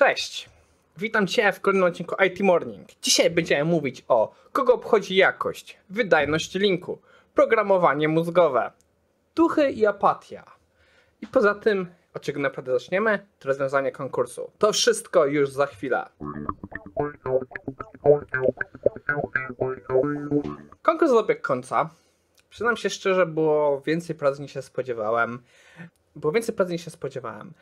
Cześć! Witam Cię w kolejnym odcinku IT Morning. Dzisiaj będziemy mówić o kogo obchodzi jakość, wydajność linku, programowanie mózgowe, duchy i apatia. I poza tym, od czego naprawdę zaczniemy, to rozwiązanie konkursu. To wszystko już za chwilę. Konkurs dobiegł końca. Przyznam się szczerze, było więcej pracy niż się spodziewałem. Było więcej pracy niż się spodziewałem.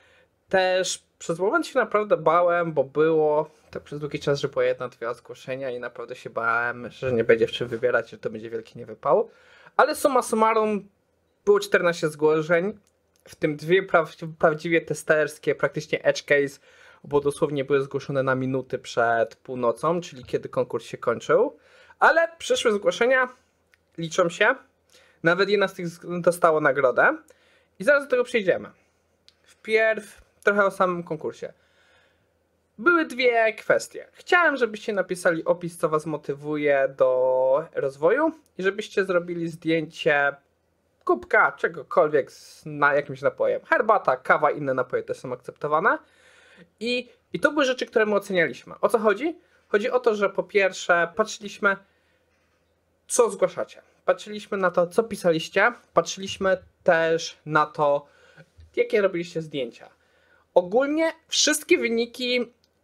Też przez moment się naprawdę bałem, bo było tak przez długi czas, że było jedna, dwie zgłoszenia i naprawdę się bałem, że nie będzie w czym wybierać, że to będzie wielki niewypał. Ale summa summarum było 14 zgłoszeń, w tym dwie pra prawdziwie testerskie, praktycznie edge case, bo dosłownie były zgłoszone na minuty przed północą, czyli kiedy konkurs się kończył. Ale przyszłe zgłoszenia liczą się. Nawet jedna z tych dostało nagrodę. I zaraz do tego przejdziemy. Wpierw trochę o samym konkursie. Były dwie kwestie. Chciałem, żebyście napisali opis, co was motywuje do rozwoju i żebyście zrobili zdjęcie kubka, czegokolwiek z, na jakimś napojem. Herbata, kawa, inne napoje też są akceptowane. I, I to były rzeczy, które my ocenialiśmy. O co chodzi? Chodzi o to, że po pierwsze patrzyliśmy, co zgłaszacie. Patrzyliśmy na to, co pisaliście, patrzyliśmy też na to, jakie robiliście zdjęcia. Ogólnie wszystkie wyniki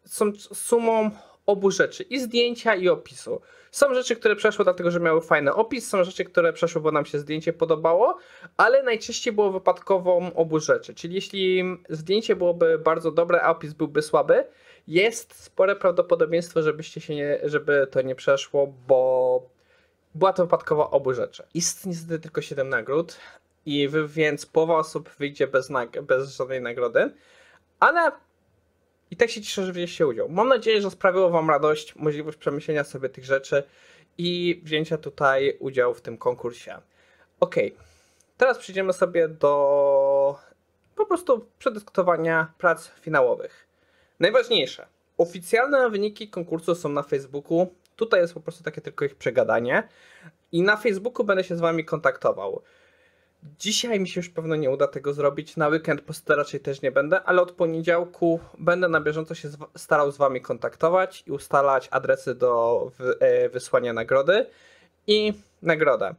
są sumą obu rzeczy i zdjęcia i opisu. Są rzeczy, które przeszły dlatego, że miały fajny opis, są rzeczy, które przeszły, bo nam się zdjęcie podobało, ale najczęściej było wypadkową obu rzeczy. Czyli jeśli zdjęcie byłoby bardzo dobre, a opis byłby słaby, jest spore prawdopodobieństwo, żebyście się nie, żeby to nie przeszło, bo była to wypadkowa obu rzeczy. Istnieje niestety tylko 7 nagród, i więc połowa osób wyjdzie bez, bez żadnej nagrody ale i tak się cieszę, że wzięliście udział. Mam nadzieję, że sprawiło Wam radość, możliwość przemyślenia sobie tych rzeczy i wzięcia tutaj udziału w tym konkursie. Ok, teraz przejdziemy sobie do po prostu przedyskutowania prac finałowych. Najważniejsze, oficjalne wyniki konkursu są na Facebooku. Tutaj jest po prostu takie tylko ich przegadanie. I na Facebooku będę się z Wami kontaktował. Dzisiaj mi się już pewno nie uda tego zrobić. Na weekend po raczej też nie będę, ale od poniedziałku będę na bieżąco się starał z wami kontaktować i ustalać adresy do e, wysłania nagrody i nagrodę.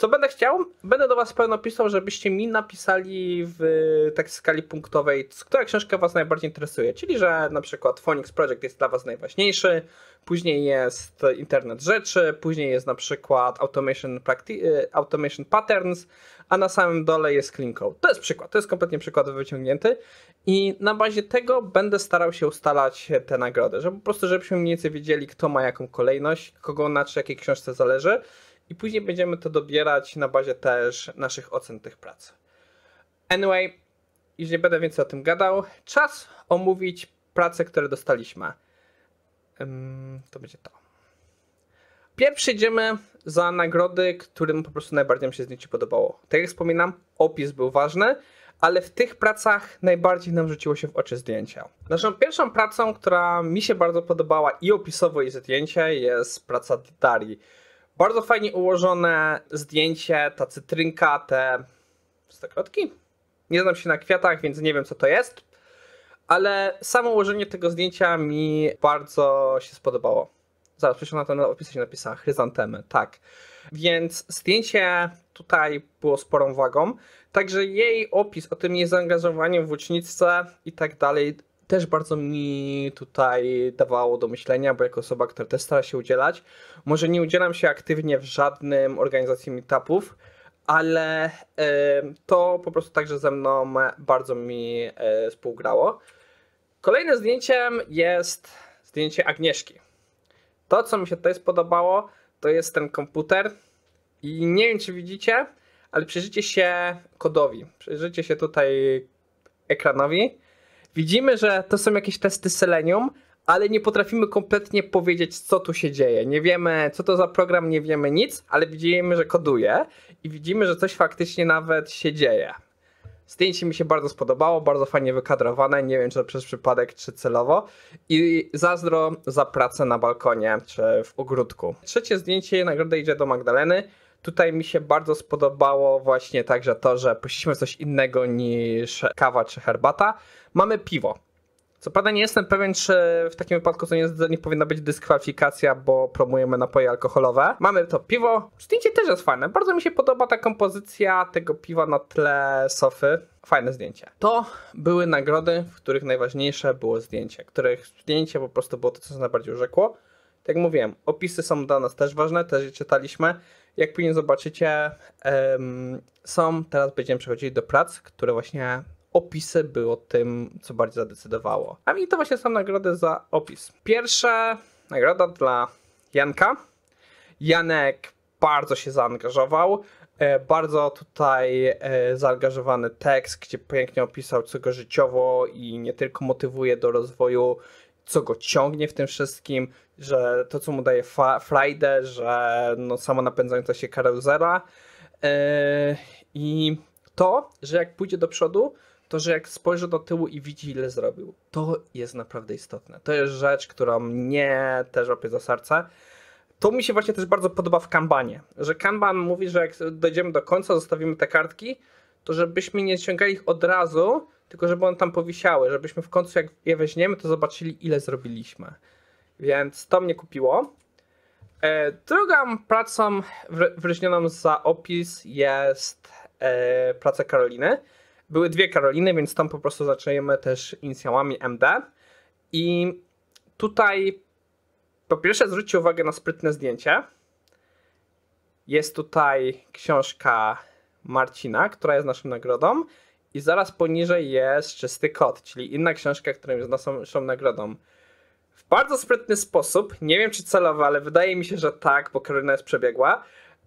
Co będę chciał? Będę do Was pełno pisał, żebyście mi napisali w tak skali punktowej, która książka Was najbardziej interesuje. Czyli, że na przykład Phoenix Project jest dla Was najważniejszy, później jest Internet Rzeczy, później jest na przykład Automation, Practi- y, Automation Patterns, a na samym dole jest Clean Code. To jest przykład, to jest kompletnie przykład wyciągnięty i na bazie tego będę starał się ustalać te nagrody, żeby po prostu żebyśmy mniej więcej wiedzieli, kto ma jaką kolejność, kogo na czy jakiej książce zależy i później będziemy to dobierać na bazie też naszych ocen tych prac. Anyway, już nie będę więcej o tym gadał. Czas omówić prace, które dostaliśmy. To będzie to. Pierwszy idziemy za nagrody, którym po prostu najbardziej mi się zdjęcie podobało. Tak jak wspominam, opis był ważny, ale w tych pracach najbardziej nam rzuciło się w oczy zdjęcia. Naszą pierwszą pracą, która mi się bardzo podobała i opisowo, i zdjęcie, jest praca Darii bardzo fajnie ułożone zdjęcie, ta cytrynka, te stokrotki. Nie znam się na kwiatach, więc nie wiem co to jest, ale samo ułożenie tego zdjęcia mi bardzo się spodobało. Zaraz, przecież na ten opis się napisała, chryzantemy, tak. Więc zdjęcie tutaj było sporą wagą, także jej opis o tym jej zaangażowaniu w łucznictwie i tak dalej też bardzo mi tutaj dawało do myślenia, bo jako osoba, która też stara się udzielać, może nie udzielam się aktywnie w żadnym organizacji meetupów, ale to po prostu także ze mną bardzo mi e, współgrało. Kolejnym zdjęciem jest zdjęcie Agnieszki. To, co mi się tutaj spodobało, to jest ten komputer. I nie wiem, czy widzicie, ale przyjrzyjcie się kodowi. Przyjrzyjcie się tutaj ekranowi. Widzimy, że to są jakieś testy Selenium, ale nie potrafimy kompletnie powiedzieć, co tu się dzieje. Nie wiemy, co to za program, nie wiemy nic, ale widzimy, że koduje i widzimy, że coś faktycznie nawet się dzieje. Zdjęcie mi się bardzo spodobało, bardzo fajnie wykadrowane, nie wiem czy to przez przypadek, czy celowo. I zazdro za pracę na balkonie, czy w ogródku. Trzecie zdjęcie nagroda idzie do Magdaleny, Tutaj mi się bardzo spodobało właśnie także to, że puściliśmy coś innego niż kawa czy herbata. Mamy piwo. Co prawda nie jestem pewien, czy w takim wypadku to nie, nie powinna być dyskwalifikacja, bo promujemy napoje alkoholowe. Mamy to piwo. Zdjęcie też jest fajne. Bardzo mi się podoba ta kompozycja tego piwa na tle sofy. Fajne zdjęcie. To były nagrody, w których najważniejsze było zdjęcie, których zdjęcie po prostu było to, co nas najbardziej urzekło. Tak jak mówiłem, opisy są dla nas też ważne, też je czytaliśmy. Jak później zobaczycie, są, teraz będziemy przechodzić do prac, które właśnie opisy było tym, co bardziej zadecydowało. A mi to właśnie są nagrody za opis. Pierwsza nagroda dla Janka. Janek bardzo się zaangażował. E, bardzo tutaj e, zaangażowany tekst, gdzie pięknie opisał, co go życiowo i nie tylko motywuje do rozwoju co go ciągnie w tym wszystkim, że to, co mu daje Friday, że no, samo napędzająca się karuzela yy, i to, że jak pójdzie do przodu, to, że jak spojrzy do tyłu i widzi, ile zrobił, to jest naprawdę istotne. To jest rzecz, która mnie też opie za serce. To mi się właśnie też bardzo podoba w Kanbanie, że Kanban mówi, że jak dojdziemy do końca, zostawimy te kartki, to żebyśmy nie ciągali ich od razu, tylko żeby one tam powisiały, żebyśmy w końcu jak je weźmiemy, to zobaczyli ile zrobiliśmy. Więc to mnie kupiło. E, drugą pracą wyróżnioną za opis jest e, praca Karoliny. Były dwie Karoliny, więc tam po prostu zaczynamy też inicjałami MD. I tutaj po pierwsze zwróćcie uwagę na sprytne zdjęcie. Jest tutaj książka Marcina, która jest naszą nagrodą i zaraz poniżej jest Czysty Kot, czyli inna książka, która jest naszą nagrodą. W bardzo sprytny sposób, nie wiem czy celowo, ale wydaje mi się, że tak, bo Karolina jest przebiegła,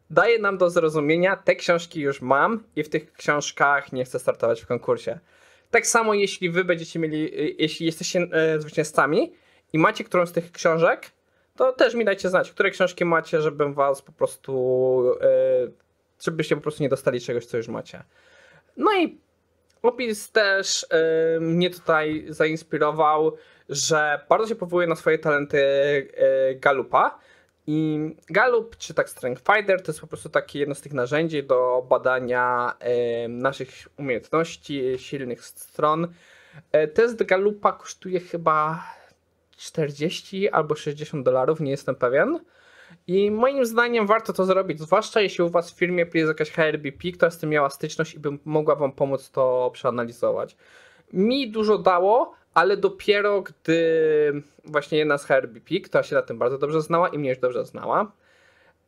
daje nam do zrozumienia, te książki już mam i w tych książkach nie chcę startować w konkursie. Tak samo jeśli wy będziecie mieli, y, jeśli jesteście y, zwycięzcami i macie którąś z tych książek, to też mi dajcie znać, które książki macie, żebym was po prostu, y, żebyście po prostu nie dostali czegoś, co już macie. No i Popis też y, mnie tutaj zainspirował, że bardzo się powołuje na swoje talenty y, Galupa. I Galup, czy tak Strength fighter, to jest po prostu takie jedno z tych narzędzi do badania y, naszych umiejętności, silnych stron. E, test Galupa kosztuje chyba 40 albo 60 dolarów, nie jestem pewien. I moim zdaniem warto to zrobić, zwłaszcza jeśli u Was w firmie jest jakaś HRBP, która z tym miała styczność i bym mogła Wam pomóc to przeanalizować. Mi dużo dało, ale dopiero gdy właśnie jedna z HRBP, która się na tym bardzo dobrze znała i mnie już dobrze znała,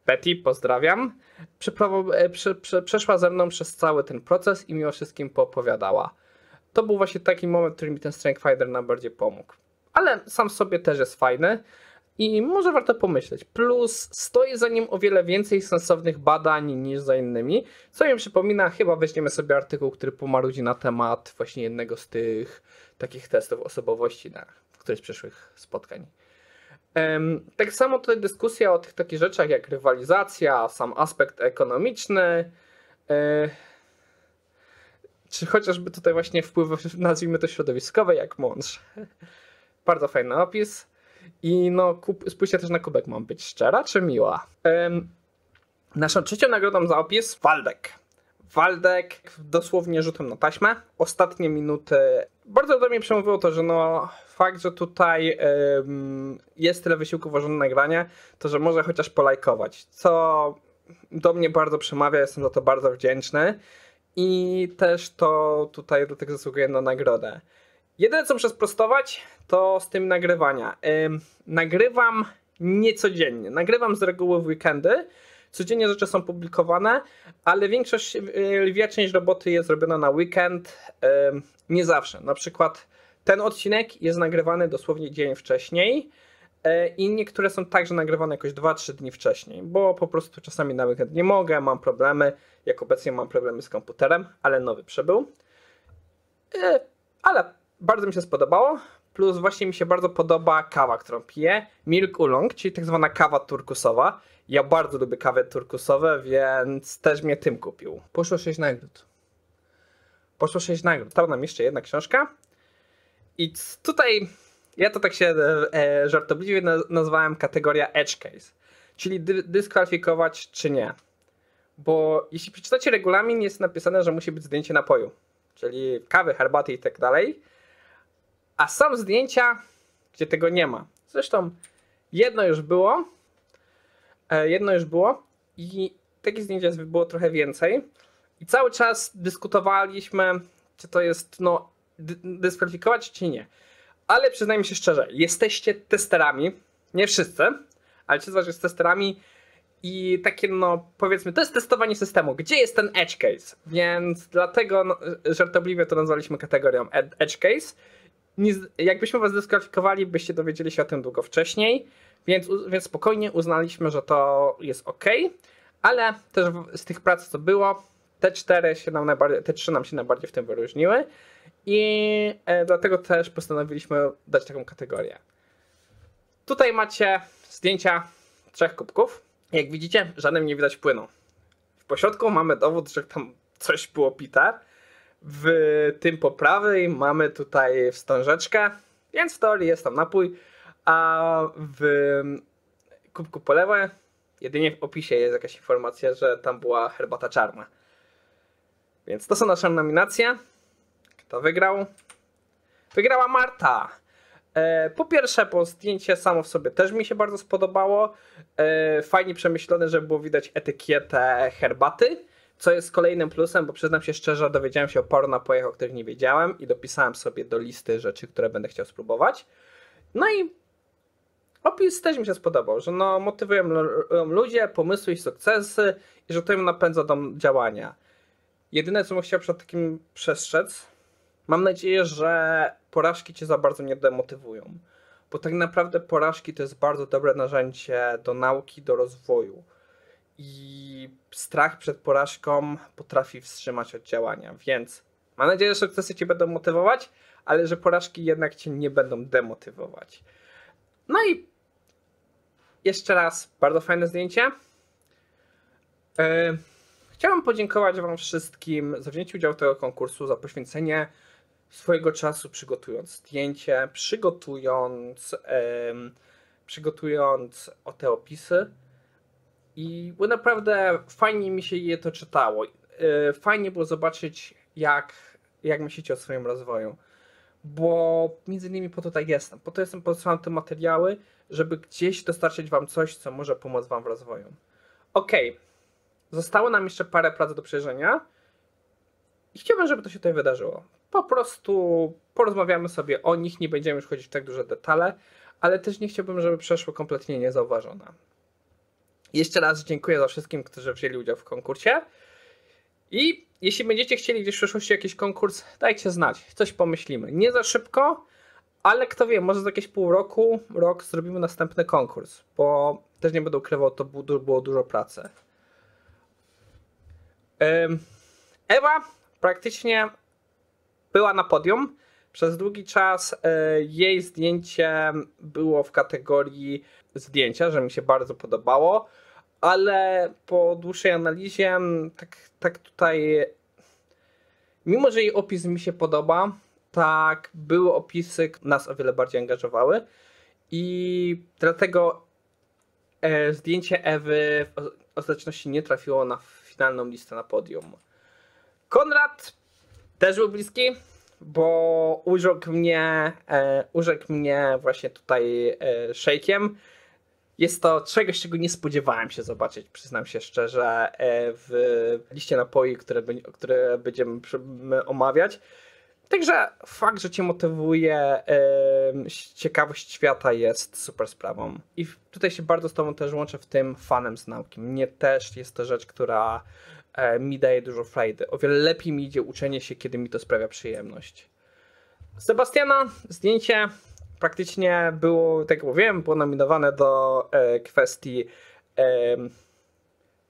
Betty, pozdrawiam, e, przeszła ze mną przez cały ten proces i mi o wszystkim poopowiadała. To był właśnie taki moment, który mi ten Strength Finder najbardziej pomógł. Ale sam sobie też jest fajny. I może warto pomyśleć. Plus stoi za nim o wiele więcej sensownych badań niż za innymi. Co mi przypomina, chyba weźmiemy sobie artykuł, który pomarudzi na temat właśnie jednego z tych takich testów osobowości na którymś z przyszłych spotkań. Tak samo tutaj dyskusja o tych takich rzeczach jak rywalizacja, sam aspekt ekonomiczny, e, czy chociażby tutaj właśnie wpływy, nazwijmy to środowiskowe, jak mąż. Bardzo fajny opis. I no, kup, spójrzcie też na kubek, mam być szczera czy miła? naszą trzecią nagrodą za opis Waldek. Waldek dosłownie rzutem na taśmę. Ostatnie minuty. Bardzo do mnie przemówiło to, że no fakt, że tutaj jest tyle wysiłku włożone na granie, to że może chociaż polajkować, co do mnie bardzo przemawia, jestem za to bardzo wdzięczny i też to tutaj do tego zasługuje na nagrodę. Jedyne, co muszę sprostować, to z tym nagrywania. Nagrywam niecodziennie. Nagrywam z reguły w weekendy. Codziennie rzeczy są publikowane, ale większość, e, lwia część roboty jest robiona na weekend. Nie zawsze. Na przykład ten odcinek jest nagrywany dosłownie dzień wcześniej e, i niektóre są także nagrywane jakoś 2-3 dni wcześniej, bo po prostu czasami na weekend nie mogę, mam problemy, jak obecnie mam problemy z komputerem, ale nowy przybył. E, ale bardzo mi się spodobało. Plus właśnie mi się bardzo podoba kawa, którą piję. Milk Oolong, czyli tak zwana kawa turkusowa. Ja bardzo lubię kawy turkusowe, więc też mnie tym kupił. Poszło 6 nagród. Poszło 6 nagród. Tam nam jeszcze jedna książka. I tutaj ja to tak się e, e żartobliwie nazwałem kategoria edge case, czyli dy dyskwalifikować czy nie. Bo jeśli przeczytacie regulamin, jest napisane, że musi być zdjęcie napoju, czyli kawy, herbaty i tak dalej a są zdjęcia, gdzie tego nie ma. Zresztą jedno już było, e, jedno już było i takich zdjęć było trochę więcej. I cały czas dyskutowaliśmy, czy to jest no, dyskwalifikować, czy nie. Ale przyznajmy się szczerze, jesteście testerami, nie wszyscy, ale ci z was jest testerami i takie no powiedzmy, to jest testowanie systemu. Gdzie jest ten edge case? Więc dlatego no, e, żartobliwie to nazwaliśmy kategorią edge case nie, jakbyśmy was dyskwalifikowali, byście dowiedzieli się o tym długo wcześniej, więc, więc spokojnie uznaliśmy, że to jest ok, ale też z tych prac, co było, te cztery się nam najbardziej, te trzy nam się najbardziej w tym wyróżniły i e, dlatego też postanowiliśmy dać taką kategorię. Tutaj macie zdjęcia trzech kubków. Jak widzicie, żadnym nie widać płynu. W pośrodku mamy dowód, że tam coś było pita. W tym po prawej mamy tutaj wstążeczkę, więc w teorii jest tam napój, a w kubku po lewej jedynie w opisie jest jakaś informacja, że tam była herbata czarna. Więc to są nasze nominacje. Kto wygrał? Wygrała Marta. E, po pierwsze, po zdjęcie samo w sobie też mi się bardzo spodobało. E, fajnie przemyślone, że było widać etykietę herbaty. Co jest kolejnym plusem, bo przyznam się szczerze, dowiedziałem się o paru napojach, o których nie wiedziałem i dopisałem sobie do listy rzeczy, które będę chciał spróbować. No i opis też mi się spodobał, że no, motywują ludzie, pomysły i sukcesy i że to im napędza do działania. Jedyne, co bym chciał przed takim przestrzec, mam nadzieję, że porażki cię za bardzo nie demotywują, bo tak naprawdę porażki to jest bardzo dobre narzędzie do nauki, do rozwoju i strach przed porażką potrafi wstrzymać od działania, więc mam nadzieję, że sukcesy Cię będą motywować, ale że porażki jednak Cię nie będą demotywować. No i jeszcze raz bardzo fajne zdjęcie. Chciałbym e, chciałam podziękować Wam wszystkim za wzięcie udziału w tego konkursu, za poświęcenie swojego czasu przygotując zdjęcie, przygotując, yy, przygotując o te opisy. I bo naprawdę fajnie mi się je to czytało. E, fajnie było zobaczyć, jak, jak myślicie o swoim rozwoju. Bo między innymi po to tak jestem. Po to jestem, posłałem te materiały, żeby gdzieś dostarczyć wam coś, co może pomóc wam w rozwoju. Ok, zostało nam jeszcze parę prac do przejrzenia i chciałbym, żeby to się tutaj wydarzyło. Po prostu porozmawiamy sobie o nich, nie będziemy już chodzić w tak duże detale, ale też nie chciałbym, żeby przeszły kompletnie niezauważone. Jeszcze raz dziękuję za wszystkim, którzy wzięli udział w konkursie. I jeśli będziecie chcieli gdzieś w przyszłości jakiś konkurs, dajcie znać, coś pomyślimy. Nie za szybko, ale kto wie, może za jakieś pół roku, rok zrobimy następny konkurs, bo też nie będę ukrywał, to było dużo pracy. Ewa praktycznie była na podium. Przez długi czas e, jej zdjęcie było w kategorii zdjęcia, że mi się bardzo podobało ale po dłuższej analizie, mm, tak, tak tutaj, mimo że jej opis mi się podoba, tak były opisy, nas o wiele bardziej angażowały i dlatego e, zdjęcie Ewy w ostateczności nie trafiło na finalną listę na podium. Konrad też był bliski, bo urzekł mnie, e, urzekł mnie właśnie tutaj e, szejkiem. Jest to czegoś, czego nie spodziewałem się zobaczyć, przyznam się szczerze, e, w liście napoi, które, które będziemy omawiać. Także fakt, że cię motywuje ciekawość świata jest super sprawą. I tutaj się bardzo z tobą też łączę w tym fanem z nauki. Mnie też jest to rzecz, która e, mi daje dużo frajdy. O wiele lepiej mi idzie uczenie się, kiedy mi to sprawia przyjemność. Sebastiana, zdjęcie praktycznie było, tak jak mówiłem, było nominowane do e, kwestii, e,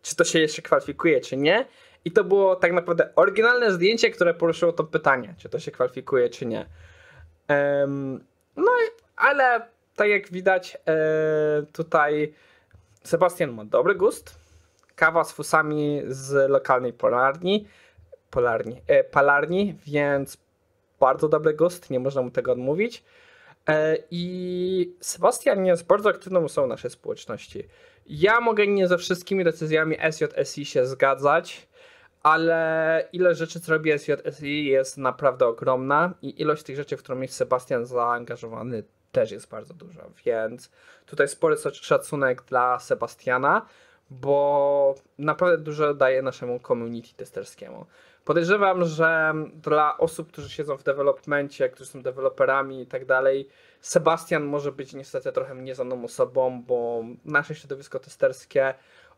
czy to się jeszcze kwalifikuje, czy nie. I to było tak naprawdę oryginalne zdjęcie, które poruszyło to pytanie, czy to się kwalifikuje, czy nie. E, no, ale tak jak widać, e, tutaj Sebastian ma dobry gust. Kawa z fusami z lokalnej polarni, polarni, e, palarni, więc bardzo dobry gust, nie można mu tego odmówić. E, I Sebastian jest bardzo aktywną osobą naszej społeczności. Ja mogę nie ze wszystkimi decyzjami SJSI się zgadzać, ale ile rzeczy, co robi SJSI jest naprawdę ogromna i ilość tych rzeczy, w którą jest Sebastian zaangażowany też jest bardzo duża, więc tutaj spory szacunek dla Sebastiana, bo naprawdę dużo daje naszemu community testerskiemu. Podejrzewam, że dla osób, którzy siedzą w dewelopmencie, którzy są deweloperami i tak dalej, Sebastian może być niestety trochę nieznaną osobą, bo nasze środowisko testerskie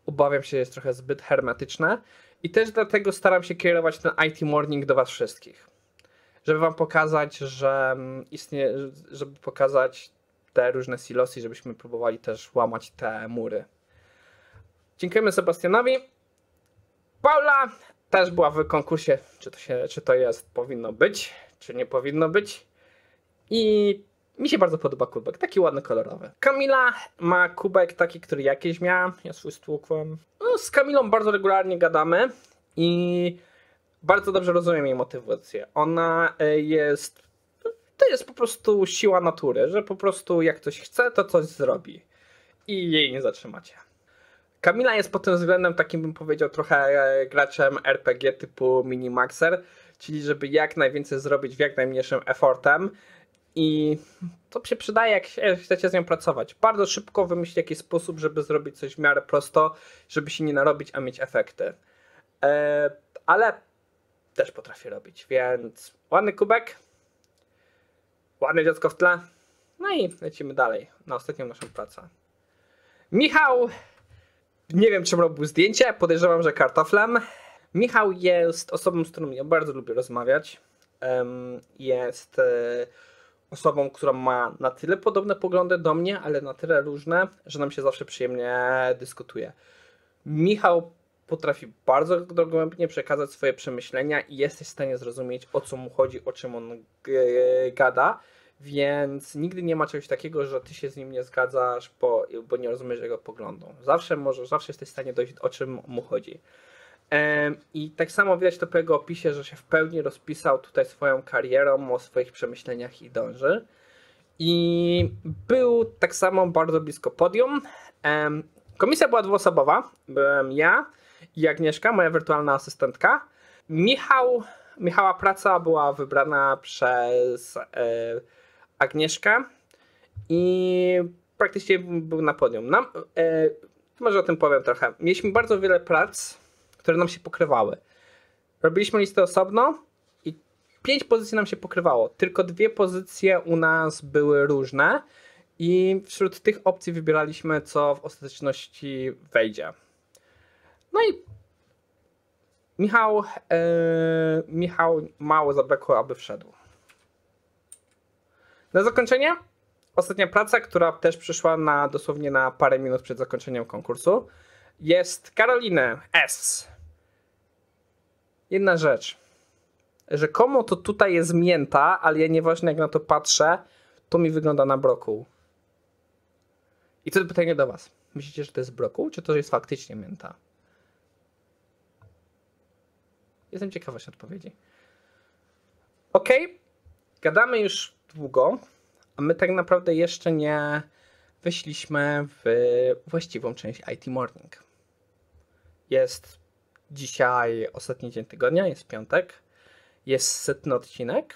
obawiam się jest trochę zbyt hermetyczne i też dlatego staram się kierować ten IT Morning do Was wszystkich, żeby Wam pokazać, że mm, istnieje, żeby pokazać te różne silosy, żebyśmy próbowali też łamać te mury. Dziękujemy Sebastianowi. Paula, też była w konkursie, czy to, się, czy to jest, powinno być, czy nie powinno być. I mi się bardzo podoba kubek, taki ładny, kolorowy. Kamila ma kubek taki, który jakieś miałam, ja swój stłukłem. No, z Kamilą bardzo regularnie gadamy i bardzo dobrze rozumiem jej motywację. Ona e, jest, to jest po prostu siła natury, że po prostu jak ktoś chce, to coś zrobi i jej nie zatrzymacie. Kamila jest pod tym względem takim, bym powiedział, trochę e, graczem RPG typu Minimaxer, czyli żeby jak najwięcej zrobić w jak najmniejszym efortem. I to się przydaje, jak e, chcecie z nią pracować. Bardzo szybko wymyślić jakiś sposób, żeby zrobić coś w miarę prosto, żeby się nie narobić, a mieć efekty. E, ale też potrafię robić, więc ładny kubek, ładne dziecko w tle. No i lecimy dalej na ostatnią naszą pracę. Michał nie wiem, czym robił zdjęcie, podejrzewam, że kartoflem. Michał jest osobą, z którą ja bardzo lubię rozmawiać. Jest e, osobą, która ma na tyle podobne poglądy do mnie, ale na tyle różne, że nam się zawsze przyjemnie dyskutuje. Michał potrafi bardzo dogłębnie przekazać swoje przemyślenia i jesteś w stanie zrozumieć, o co mu chodzi, o czym on gada. Więc nigdy nie ma czegoś takiego, że ty się z nim nie zgadzasz, bo, bo nie rozumiesz jego poglądu. Zawsze możesz, zawsze jesteś w stanie dojść, o czym mu chodzi. I tak samo widać to po jego opisie, że się w pełni rozpisał tutaj swoją karierą, o swoich przemyśleniach i dąży. I był tak samo bardzo blisko podium. Komisja była dwuosobowa. Byłem ja i Agnieszka, moja wirtualna asystentka. Michał, Michała praca była wybrana przez e, Agnieszka i praktycznie był na podium. Nam, e, może o tym powiem trochę. Mieliśmy bardzo wiele prac, które nam się pokrywały. Robiliśmy listę osobno i pięć pozycji nam się pokrywało. Tylko dwie pozycje u nas były różne i wśród tych opcji wybieraliśmy, co w ostateczności wejdzie. No i Michał, e, Michał mało zabrakło, aby wszedł. Na zakończenie ostatnia praca, która też przyszła na dosłownie na parę minut przed zakończeniem konkursu, jest Karolinę S. Jedna rzecz. Rzekomo to tutaj jest mięta, ale ja nieważne jak na to patrzę, to mi wygląda na brokuł. I to pytanie do was. Myślicie, że to jest brokuł, czy to jest faktycznie mięta? Jestem ciekawa się odpowiedzi. Okej, okay gadamy już długo, a my tak naprawdę jeszcze nie wyszliśmy w właściwą część IT Morning. Jest dzisiaj ostatni dzień tygodnia, jest piątek, jest setny odcinek.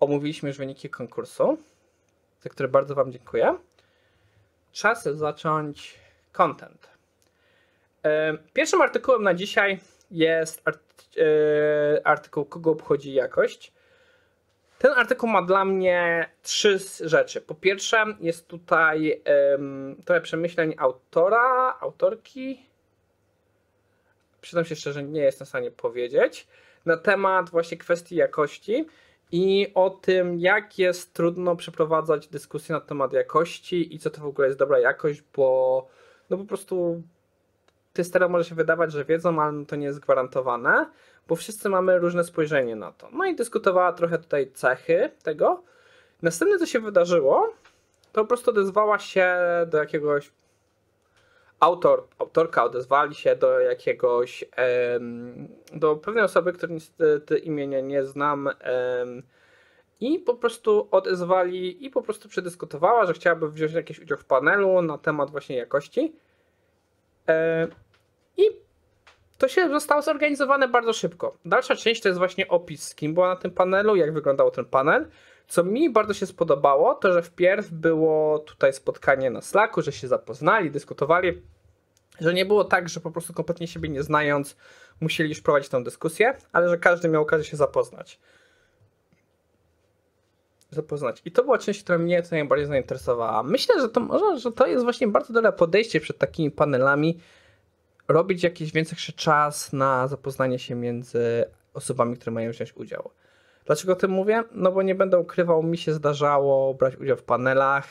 Omówiliśmy już wyniki konkursu, za które bardzo Wam dziękuję. Czas zacząć content. E, pierwszym artykułem na dzisiaj jest e, artykuł, kogo obchodzi jakość. Ten artykuł ma dla mnie trzy rzeczy. Po pierwsze, jest tutaj um, trochę przemyśleń autora, autorki. Przyznam się szczerze, nie jestem w stanie powiedzieć. Na temat właśnie kwestii jakości i o tym, jak jest trudno przeprowadzać dyskusję na temat jakości i co to w ogóle jest dobra jakość, bo no po prostu testerom może się wydawać, że wiedzą, ale to nie jest gwarantowane bo wszyscy mamy różne spojrzenie na to. No i dyskutowała trochę tutaj cechy tego. Następne, co się wydarzyło, to po prostu odezwała się do jakiegoś autor, autorka odezwali się do jakiegoś, do pewnej osoby, której niestety imienia nie znam i po prostu odezwali i po prostu przedyskutowała, że chciałaby wziąć jakiś udział w panelu na temat właśnie jakości e, i to się zostało zorganizowane bardzo szybko. Dalsza część to jest właśnie opis, z kim była na tym panelu, jak wyglądał ten panel. Co mi bardzo się spodobało, to że wpierw było tutaj spotkanie na Slacku, że się zapoznali, dyskutowali, że nie było tak, że po prostu kompletnie siebie nie znając musieli już prowadzić tę dyskusję, ale że każdy miał okazję się zapoznać. Zapoznać. I to była część, która mnie najbardziej zainteresowała. Myślę, że to może, że to jest właśnie bardzo dobre podejście przed takimi panelami, robić jakiś większy czas na zapoznanie się między osobami, które mają wziąć udział. Dlaczego o tym mówię? No bo nie będę ukrywał, mi się zdarzało brać udział w panelach,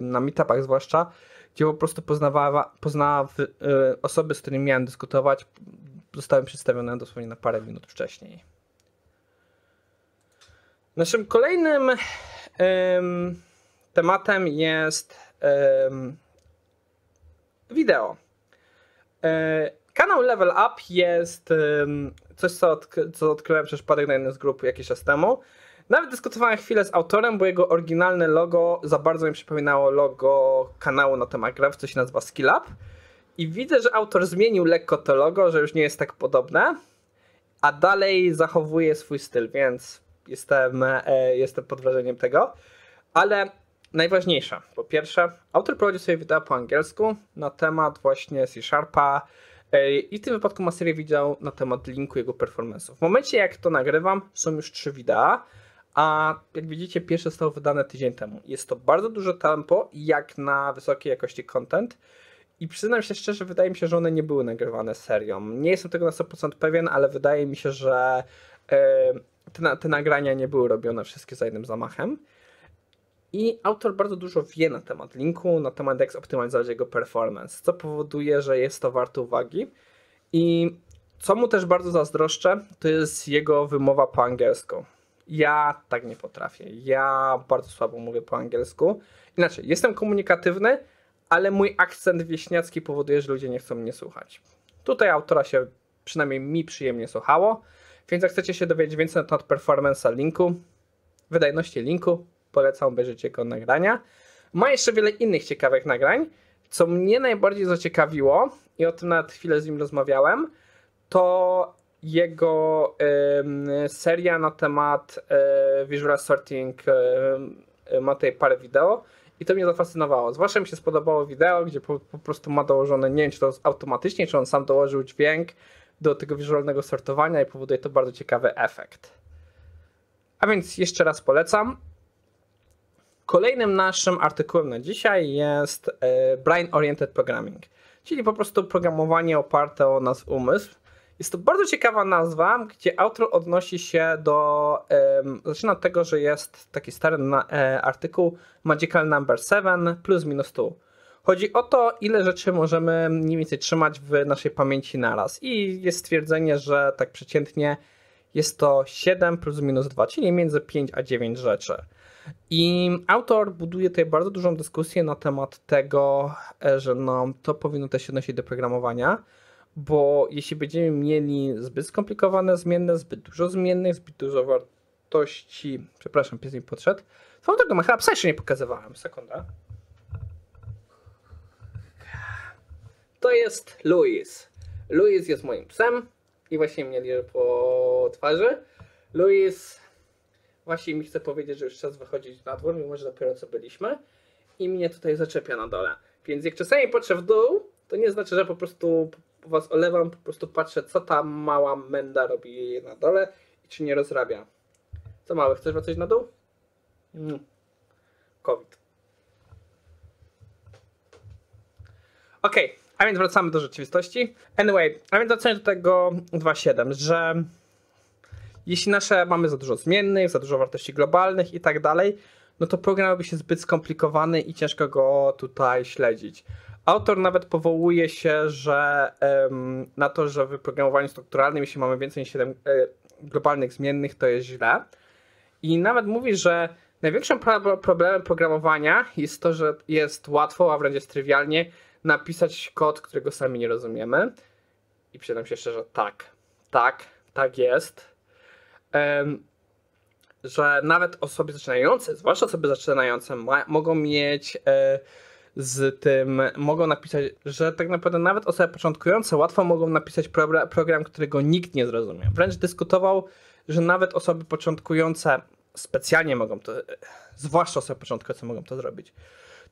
na meetupach zwłaszcza, gdzie po prostu poznawała, y, osoby, z którymi miałem dyskutować, zostałem przedstawiony dosłownie na parę minut wcześniej. Naszym kolejnym tematem jest wideo. E, kanał Level Up jest coś, co, odk co odkryłem przez przypadek na jednej z grup jakiś czas temu. Nawet dyskutowałem chwilę z autorem, bo jego oryginalne logo za bardzo mi przypominało logo kanału na temat gra, co się nazywa Skill Up. I widzę, że autor zmienił lekko to logo, że już nie jest tak podobne, a dalej zachowuje swój styl, więc jestem, e, jestem pod wrażeniem tego. Ale najważniejsza. Po pierwsze, autor prowadził sobie wideo po angielsku na temat właśnie C Sharpa e, i w tym wypadku ma serię wideo na temat linku jego performance'u. W momencie jak to nagrywam są już trzy wideo, a jak widzicie pierwsze zostało wydane tydzień temu. Jest to bardzo duże tempo jak na wysokiej jakości content. I przyznam się szczerze, wydaje mi się, że one nie były nagrywane serią. Nie jestem tego na 100% pewien, ale wydaje mi się, że e, te, te nagrania nie były robione wszystkie za jednym zamachem. I autor bardzo dużo wie na temat linku, na temat jak zoptymalizować jego performance, co powoduje, że jest to warte uwagi. I co mu też bardzo zazdroszczę, to jest jego wymowa po angielsku. Ja tak nie potrafię. Ja bardzo słabo mówię po angielsku. Inaczej, jestem komunikatywny, ale mój akcent wieśniacki powoduje, że ludzie nie chcą mnie słuchać. Tutaj autora się przynajmniej mi przyjemnie słuchało, więc jak chcecie się dowiedzieć więcej na temat performance'a linku, wydajności linku, polecam obejrzeć jego nagrania. Ma jeszcze wiele innych ciekawych nagrań. Co mnie najbardziej zaciekawiło, i o tym nawet chwilę z nim rozmawiałem, to jego y, seria na temat y, Visual Sorting y, ma tutaj parę wideo i to mnie zafascynowało. Zwłaszcza mi się spodobało wideo, gdzie po, po prostu ma dołożone, nie wiem czy to automatycznie, czy on sam dołożył dźwięk do tego wizualnego sortowania i powoduje to bardzo ciekawy efekt. A więc jeszcze raz polecam. Kolejnym naszym artykułem na dzisiaj jest e, Brain Oriented Programming, czyli po prostu programowanie oparte o nasz umysł. Jest to bardzo ciekawa nazwa, gdzie autor odnosi się do. zaczyna od tego, że jest taki stary e, artykuł Magical Number 7 plus minus 2. Chodzi o to, ile rzeczy możemy mniej więcej trzymać w naszej pamięci naraz. I jest stwierdzenie, że tak przeciętnie jest to 7 plus minus 2, czyli między 5 a 9 rzeczy. I autor buduje tutaj bardzo dużą dyskusję na temat tego, e, że no, to powinno też się odnosić do programowania, bo jeśli będziemy mieli zbyt skomplikowane zmienne, zbyt dużo zmiennych, zbyt dużo wartości, przepraszam, pies mi podszedł, Swoją tego chyba psa jeszcze nie pokazywałem. Sekunda. To jest Louis. Louis jest moim psem i właśnie mnie liże po twarzy. Louis Właśnie mi chce powiedzieć, że już czas wychodzić na dwór, mimo że dopiero co byliśmy. I mnie tutaj zaczepia na dole. Więc jak czasami patrzę w dół, to nie znaczy, że po prostu was olewam, po prostu patrzę, co ta mała menda robi na dole i czy nie rozrabia. Co mały, chcesz wracać na dół? Mm. COVID. Okej, okay, a więc wracamy do rzeczywistości. Anyway, a więc wracając do tego 2.7, że jeśli nasze mamy za dużo zmiennych, za dużo wartości globalnych i tak dalej, no to program byłby się zbyt skomplikowany i ciężko go tutaj śledzić. Autor nawet powołuje się, że na to, że w programowaniu strukturalnym, jeśli mamy więcej niż 7 e, globalnych zmiennych, to jest źle. I nawet mówi, że największym problemem programowania jest to, że jest łatwo, a wręcz jest trywialnie napisać kod, którego sami nie rozumiemy. I przyznam się szczerze, tak, tak, tak jest że nawet osoby zaczynające, zwłaszcza osoby zaczynające, ma, mogą mieć e, z tym, mogą napisać, że tak naprawdę nawet osoby początkujące łatwo mogą napisać program, którego nikt nie zrozumie. Wręcz dyskutował, że nawet osoby początkujące specjalnie mogą to, zwłaszcza osoby początkujące mogą to zrobić.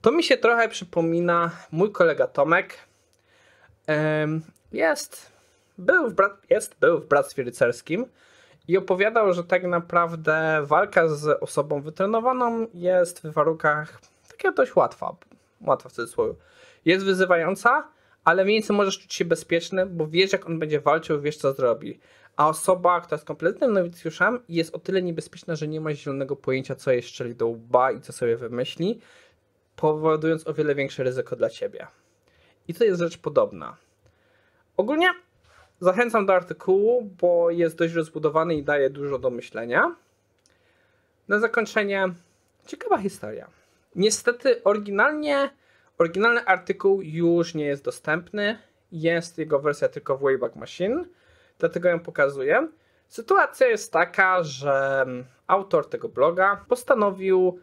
To mi się trochę przypomina mój kolega Tomek. Jest, był w, brat, jest, był w Bractwie Rycerskim i opowiadał, że tak naprawdę walka z osobą wytrenowaną jest w warunkach takie dość łatwa, łatwa w cudzysłowie. Jest wyzywająca, ale mniej więcej możesz czuć się bezpieczny, bo wiesz jak on będzie walczył, wiesz co zrobi. A osoba, która jest kompletnym nowicjuszem jest o tyle niebezpieczna, że nie ma zielonego pojęcia co jej szczeli do łba i co sobie wymyśli, powodując o wiele większe ryzyko dla ciebie. I to jest rzecz podobna. Ogólnie Zachęcam do artykułu, bo jest dość rozbudowany i daje dużo do myślenia. Na zakończenie ciekawa historia. Niestety oryginalnie, oryginalny artykuł już nie jest dostępny. Jest jego wersja tylko w Wayback Machine, dlatego ją pokazuję. Sytuacja jest taka, że mm, autor tego bloga postanowił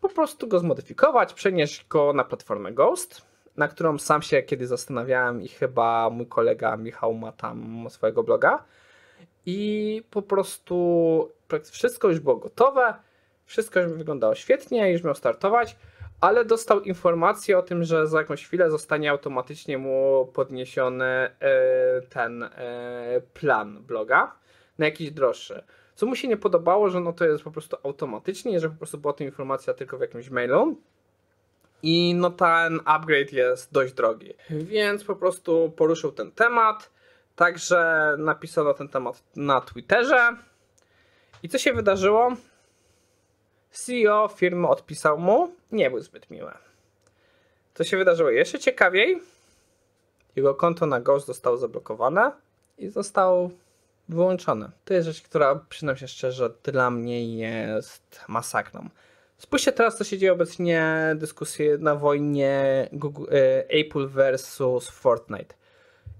po prostu go zmodyfikować, przenieść go na platformę Ghost na którą sam się kiedy zastanawiałem i chyba mój kolega Michał ma tam swojego bloga. I po prostu wszystko już było gotowe, wszystko już wyglądało świetnie, już miał startować, ale dostał informację o tym, że za jakąś chwilę zostanie automatycznie mu podniesiony e, ten e, plan bloga na jakiś droższy. Co mu się nie podobało, że no to jest po prostu automatycznie, że po prostu była to informacja tylko w jakimś mailu. I no ten upgrade jest dość drogi. Więc po prostu poruszył ten temat. Także napisał na ten temat na Twitterze. I co się wydarzyło? CEO firmy odpisał mu. Nie był zbyt miły. Co się wydarzyło jeszcze ciekawiej? Jego konto na Ghost zostało zablokowane i został wyłączony. To jest rzecz, która przynajmniej szczerze dla mnie jest masakrą. Spójrzcie teraz, co się dzieje obecnie, dyskusje na wojnie Google, Apple versus Fortnite.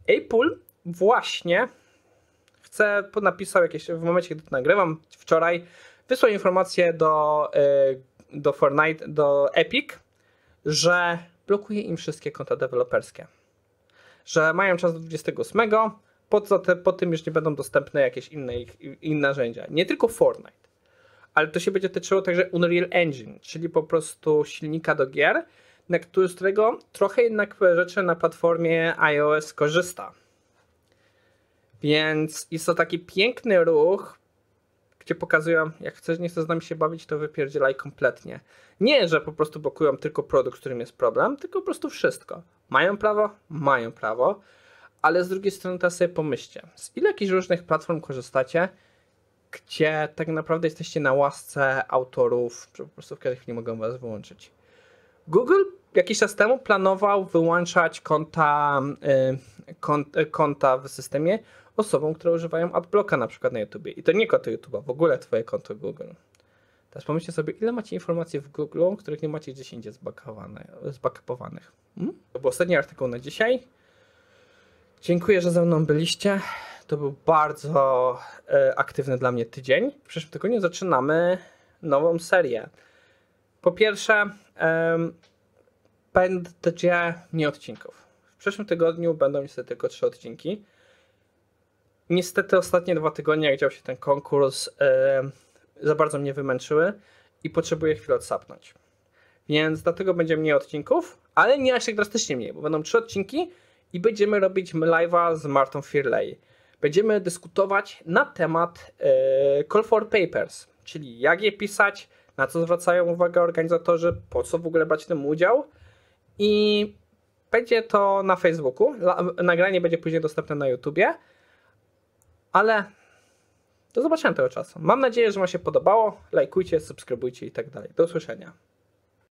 Apple właśnie chce, napisał jakieś, w momencie, kiedy to nagrywam, wczoraj, wysłał informację do, e, do Fortnite, do Epic, że blokuje im wszystkie konta deweloperskie. Że mają czas do 28, po, te, po tym już nie będą dostępne jakieś inne, ich, inne narzędzia. Nie tylko Fortnite ale to się będzie tyczyło także Unreal Engine, czyli po prostu silnika do gier, na który, z którego trochę jednak rzeczy na platformie iOS korzysta. Więc jest to taki piękny ruch, gdzie pokazują, jak chcesz, nie chcesz z nami się bawić, to wypierdzielaj kompletnie. Nie, że po prostu blokują tylko produkt, z którym jest problem, tylko po prostu wszystko. Mają prawo? Mają prawo. Ale z drugiej strony teraz sobie pomyślcie, z ile jakichś różnych platform korzystacie, gdzie tak naprawdę jesteście na łasce autorów, po prostu w których nie mogą was wyłączyć. Google jakiś czas temu planował wyłączać konta, y, y, konta w systemie osobom, które używają adblocka na przykład na YouTube I to nie konto YouTube'a, w ogóle twoje konto Google. Teraz pomyślcie sobie, ile macie informacji w Google, których nie macie gdzieś indziej zbackupowanych. Hmm? To był ostatni artykuł na dzisiaj. Dziękuję, że ze mną byliście. To był bardzo e, aktywny dla mnie tydzień. W przyszłym tygodniu zaczynamy nową serię. Po pierwsze, e, będzie nie odcinków. W przyszłym tygodniu będą niestety tylko trzy odcinki. Niestety ostatnie dwa tygodnie, jak działał się ten konkurs, e, za bardzo mnie wymęczyły i potrzebuję chwilę odsapnąć. Więc dlatego będzie mniej odcinków, ale nie aż tak drastycznie mniej, bo będą trzy odcinki i będziemy robić live'a z Martą Firley będziemy dyskutować na temat e, call for papers, czyli jak je pisać, na co zwracają uwagę organizatorzy, po co w ogóle brać w tym udział i będzie to na Facebooku. Nagranie będzie później dostępne na YouTubie, ale do zobaczenia tego czasu. Mam nadzieję, że Wam się podobało. Lajkujcie, subskrybujcie i tak dalej. Do usłyszenia.